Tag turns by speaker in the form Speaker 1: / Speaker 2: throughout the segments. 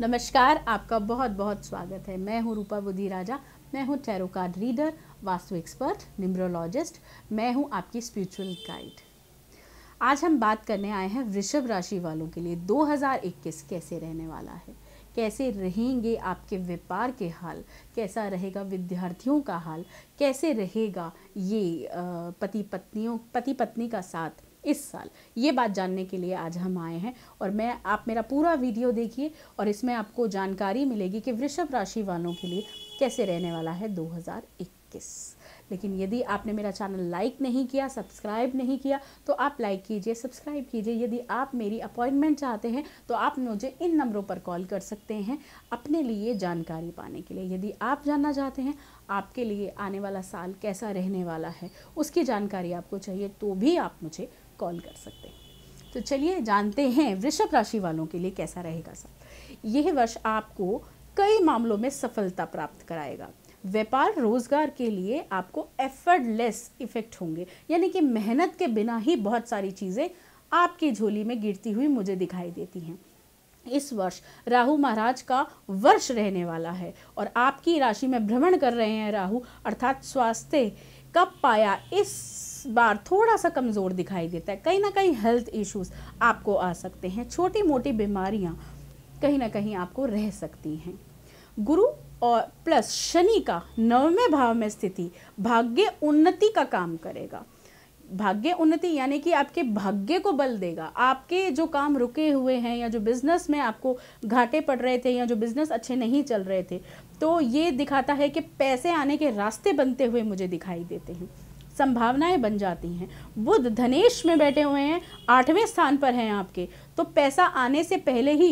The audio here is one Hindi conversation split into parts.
Speaker 1: नमस्कार आपका बहुत बहुत स्वागत है मैं हूँ रूपा बुद्धि राजा मैं हूँ tarot card reader vastu expert numerologist मैं हूँ आपकी स्पिरिचुअल गाइड आज हम बात करने आए हैं वृषभ राशि वालों के लिए 2021 कैसे रहने वाला है कैसे रहेंगे आपके व्यापार के हाल कैसा रहेगा विद्यार्थियों का हाल कैसे रहेगा ये पति पत्नियों पति पत्नी का साथ इस साल ये बात जानने के लिए आज हम आए हैं और मैं आप मेरा पूरा वीडियो देखिए और इसमें आपको जानकारी मिलेगी कि वृषभ राशि वालों के लिए कैसे रहने वाला है 2021 लेकिन यदि आपने मेरा चैनल लाइक नहीं किया सब्सक्राइब नहीं किया तो आप लाइक कीजिए सब्सक्राइब कीजिए यदि आप मेरी अपॉइंटमेंट चाहते हैं तो आप मुझे इन नंबरों पर कॉल कर सकते हैं अपने लिए जानकारी पाने के लिए यदि आप जानना चाहते हैं आपके लिए आने वाला साल कैसा रहने वाला है उसकी जानकारी आपको चाहिए तो भी आप मुझे कॉल कर सकते हैं तो चलिए जानते हैं वृषभ राशि वालों के लिए कैसा रहेगा सब यह वर्ष आपको कई मामलों में सफलता प्राप्त कराएगा व्यापार रोजगार के लिए आपको एफर्टलेस इफेक्ट होंगे यानी कि मेहनत के बिना ही बहुत सारी चीज़ें आपकी झोली में गिरती हुई मुझे दिखाई देती हैं इस वर्ष राहु महाराज का वर्ष रहने वाला है और आपकी राशि में भ्रमण कर रहे हैं राहु अर्थात स्वास्थ्य का पाया इस बार थोड़ा सा कमज़ोर दिखाई देता है कहीं ना कहीं हेल्थ इश्यूज आपको आ सकते हैं छोटी मोटी बीमारियाँ कहीं ना कहीं आपको रह सकती हैं गुरु और प्लस शनि का नवमे भाव में स्थिति भाग्य उन्नति का काम करेगा भाग्य उन्नति यानी कि आपके भाग्य को बल देगा आपके जो काम रुके हुए हैं या जो बिज़नेस में आपको घाटे पड़ रहे थे या जो बिज़नेस अच्छे नहीं चल रहे थे तो ये दिखाता है कि पैसे आने के रास्ते बनते हुए मुझे दिखाई देते हैं संभावनाएं बन जाती हैं बुध धनेश में बैठे हुए हैं आठवें स्थान पर हैं आपके तो पैसा आने से पहले ही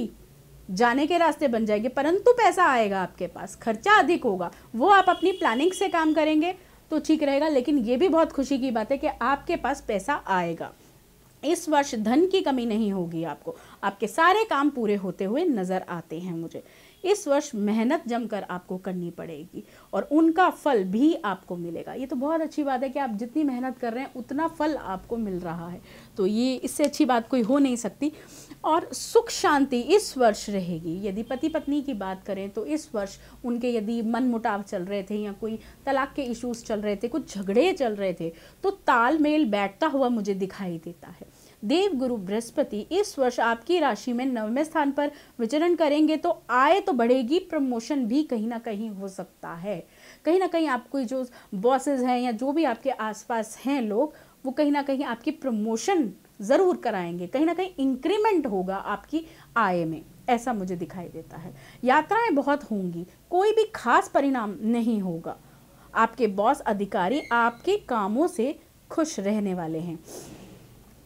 Speaker 1: जाने के रास्ते बन जाएंगे परंतु पैसा आएगा आपके पास खर्चा अधिक होगा वो आप अपनी प्लानिंग से काम करेंगे तो ठीक रहेगा लेकिन ये भी बहुत खुशी की बात है कि आपके पास पैसा आएगा इस वर्ष धन की कमी नहीं होगी आपको आपके सारे काम पूरे होते हुए नज़र आते हैं मुझे इस वर्ष मेहनत जमकर आपको करनी पड़ेगी और उनका फल भी आपको मिलेगा ये तो बहुत अच्छी बात है कि आप जितनी मेहनत कर रहे हैं उतना फल आपको मिल रहा है तो ये इससे अच्छी बात कोई हो नहीं सकती और सुख शांति इस वर्ष रहेगी यदि पति पत्नी की बात करें तो इस वर्ष उनके यदि मन मुटाव चल रहे थे या कोई तलाक के इश्यूज़ चल रहे थे कुछ झगड़े चल रहे थे तो तालमेल बैठता हुआ मुझे दिखाई देता है देव गुरु बृहस्पति इस वर्ष आपकी राशि में नवमे स्थान पर विचरण करेंगे तो आय तो बढ़ेगी प्रमोशन भी कहीं ना कहीं हो सकता है कहीं ना कहीं आपको जो बॉसेज हैं या जो भी आपके आसपास हैं लोग वो कहीं ना कहीं आपकी प्रमोशन ज़रूर कराएंगे कहीं ना कहीं इंक्रीमेंट होगा आपकी आय में ऐसा मुझे दिखाई देता है यात्राएं बहुत होंगी कोई भी खास परिणाम नहीं होगा आपके बॉस अधिकारी आपके कामों से खुश रहने वाले हैं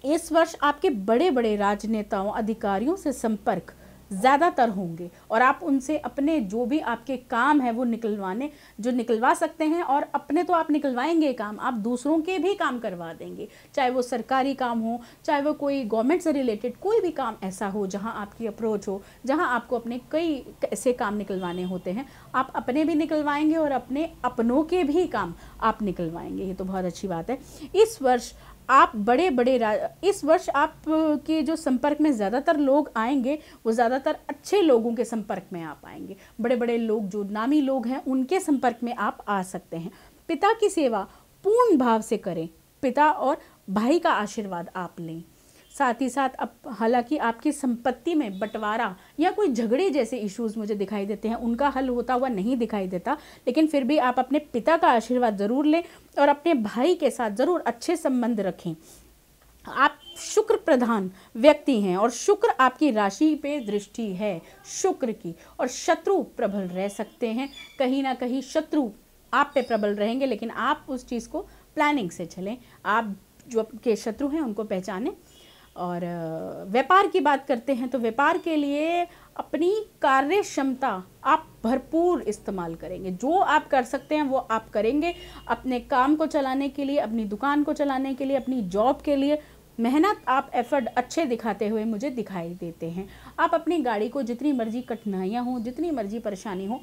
Speaker 1: इस वर्ष आपके बड़े बड़े राजनेताओं अधिकारियों से संपर्क ज़्यादातर होंगे और आप उनसे अपने जो भी आपके काम है वो निकलवाने जो निकलवा सकते हैं और अपने तो आप निकलवाएंगे काम आप दूसरों के भी काम करवा देंगे चाहे वो सरकारी काम हो चाहे वो कोई गवर्नमेंट से रिलेटेड कोई भी काम ऐसा हो जहां आपकी अप्रोच हो जहां आपको अपने कई ऐसे काम निकलवाने होते हैं आप अपने भी निकलवाएंगे और अपने अपनों के भी काम आप निकलवाएंगे ये तो बहुत अच्छी बात है इस वर्ष आप बड़े बड़े इस वर्ष आपके जो संपर्क में ज़्यादातर लोग आएंगे वो ज़्यादातर अच्छे लोगों के संपर्क में आप आएंगे बड़े बड़े लोग जो नामी लोग हैं उनके संपर्क में आप आ सकते हैं पिता की सेवा पूर्ण भाव से करें पिता और भाई का आशीर्वाद आप लें साथ ही साथ अब हालांकि आपकी संपत्ति में बंटवारा या कोई झगड़े जैसे इश्यूज मुझे दिखाई देते हैं उनका हल होता हुआ नहीं दिखाई देता लेकिन फिर भी आप अपने पिता का आशीर्वाद ज़रूर लें और अपने भाई के साथ ज़रूर अच्छे संबंध रखें आप शुक्र प्रधान व्यक्ति हैं और शुक्र आपकी राशि पे दृष्टि है शुक्र की और शत्रु प्रबल रह सकते हैं कहीं ना कहीं शत्रु आप पे प्रबल रहेंगे लेकिन आप उस चीज़ को प्लानिंग से चलें आप जो आपके शत्रु हैं उनको पहचानें और व्यापार की बात करते हैं तो व्यापार के लिए अपनी कार्य क्षमता आप भरपूर इस्तेमाल करेंगे जो आप कर सकते हैं वो आप करेंगे अपने काम को चलाने के लिए अपनी दुकान को चलाने के लिए अपनी जॉब के लिए मेहनत आप एफर्ट अच्छे दिखाते हुए मुझे दिखाई देते हैं आप अपनी गाड़ी को जितनी मर्जी कठिनाइयाँ हों जितनी मर्जी परेशानी हो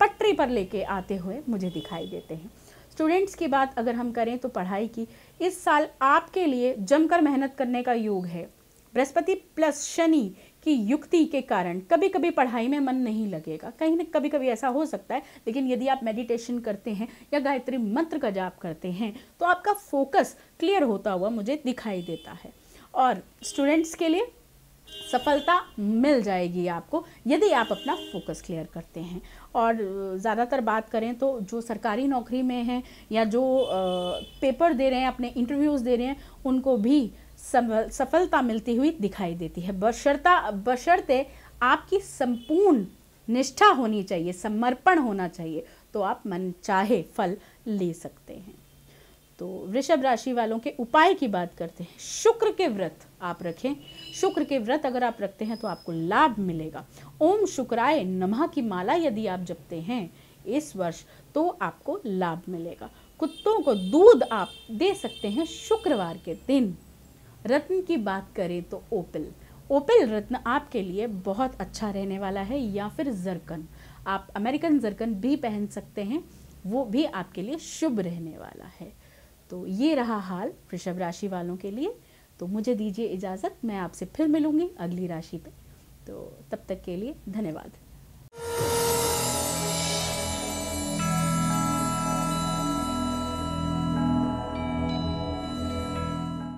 Speaker 1: पटरी पर लेके आते हुए मुझे दिखाई देते हैं स्टूडेंट्स की बात अगर हम करें तो पढ़ाई की इस साल आपके लिए जमकर मेहनत करने का योग है बृहस्पति प्लस शनि की युक्ति के कारण कभी कभी पढ़ाई में मन नहीं लगेगा कहीं ना कभी कभी ऐसा हो सकता है लेकिन यदि आप मेडिटेशन करते हैं या गायत्री मंत्र का जाप करते हैं तो आपका फोकस क्लियर होता हुआ मुझे दिखाई देता है और स्टूडेंट्स के लिए सफलता मिल जाएगी आपको यदि आप अपना फोकस क्लियर करते हैं और ज़्यादातर बात करें तो जो सरकारी नौकरी में हैं या जो पेपर दे रहे हैं अपने इंटरव्यूज़ दे रहे हैं उनको भी सफलता मिलती हुई दिखाई देती है बशर्ता बशर्ते आपकी संपूर्ण निष्ठा होनी चाहिए समर्पण होना चाहिए तो आप मन चाहे फल ले सकते हैं तो वृषभ राशि वालों के उपाय की बात करते हैं शुक्र के व्रत आप रखें शुक्र के व्रत अगर आप रखते हैं तो आपको लाभ मिलेगा ओम शुक्राय नमः की माला यदि आप जपते हैं इस वर्ष तो आपको लाभ मिलेगा कुत्तों को दूध आप दे सकते हैं शुक्रवार के दिन रत्न की बात करें तो ओपिल ओपिल रत्न आपके लिए बहुत अच्छा रहने वाला है या फिर जरकन आप अमेरिकन जरकन भी पहन सकते हैं वो भी आपके लिए शुभ रहने वाला है तो ये रहा हाल वृषभ राशि वालों के लिए तो मुझे दीजिए इजाज़त मैं आपसे फिर मिलूँगी अगली राशि पे तो तब तक के लिए धन्यवाद